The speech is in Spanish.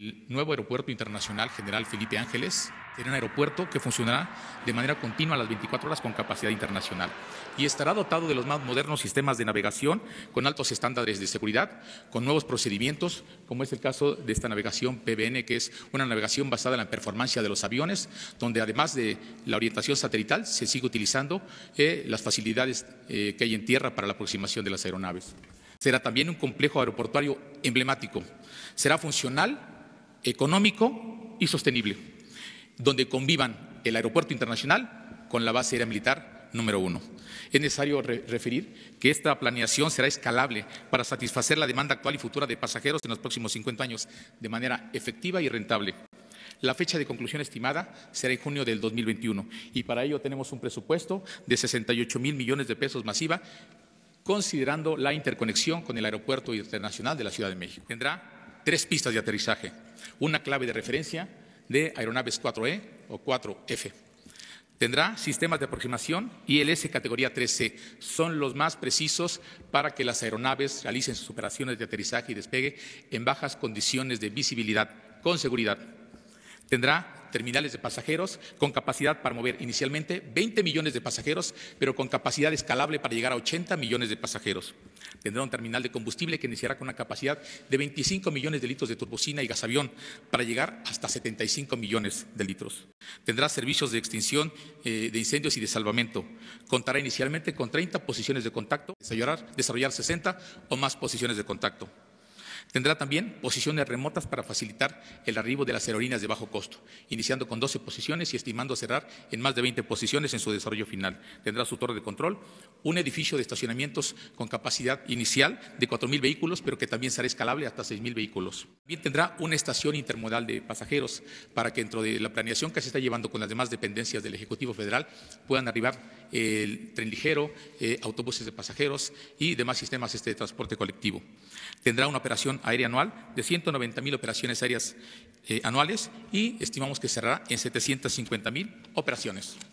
El nuevo aeropuerto internacional General Felipe Ángeles será un aeropuerto que funcionará de manera continua a las 24 horas con capacidad internacional y estará dotado de los más modernos sistemas de navegación con altos estándares de seguridad, con nuevos procedimientos, como es el caso de esta navegación PBN, que es una navegación basada en la performance de los aviones, donde además de la orientación satelital se sigue utilizando eh, las facilidades eh, que hay en tierra para la aproximación de las aeronaves. Será también un complejo aeroportuario emblemático. Será funcional económico y sostenible, donde convivan el aeropuerto internacional con la base aérea militar número uno. Es necesario referir que esta planeación será escalable para satisfacer la demanda actual y futura de pasajeros en los próximos 50 años de manera efectiva y rentable. La fecha de conclusión estimada será en junio del 2021 y para ello tenemos un presupuesto de 68 mil millones de pesos masiva, considerando la interconexión con el Aeropuerto Internacional de la Ciudad de México tres pistas de aterrizaje, una clave de referencia de aeronaves 4E o 4F. Tendrá sistemas de aproximación y S categoría 3C. Son los más precisos para que las aeronaves realicen sus operaciones de aterrizaje y despegue en bajas condiciones de visibilidad, con seguridad. Tendrá terminales de pasajeros con capacidad para mover inicialmente 20 millones de pasajeros, pero con capacidad escalable para llegar a 80 millones de pasajeros. Tendrá un terminal de combustible que iniciará con una capacidad de 25 millones de litros de turbocina y gasavión para llegar hasta 75 millones de litros. Tendrá servicios de extinción eh, de incendios y de salvamento. Contará inicialmente con 30 posiciones de contacto, desarrollar 60 o más posiciones de contacto. Tendrá también posiciones remotas para facilitar el arribo de las aerolíneas de bajo costo, iniciando con 12 posiciones y estimando cerrar en más de 20 posiciones en su desarrollo final. Tendrá su torre de control, un edificio de estacionamientos con capacidad inicial de 4.000 vehículos, pero que también será escalable hasta 6.000 vehículos. También tendrá una estación intermodal de pasajeros para que dentro de la planeación que se está llevando con las demás dependencias del Ejecutivo Federal puedan arribar el tren ligero, eh, autobuses de pasajeros y demás sistemas este, de transporte colectivo. Tendrá una operación aérea anual de 190 mil operaciones aéreas eh, anuales y estimamos que cerrará en 750 mil operaciones.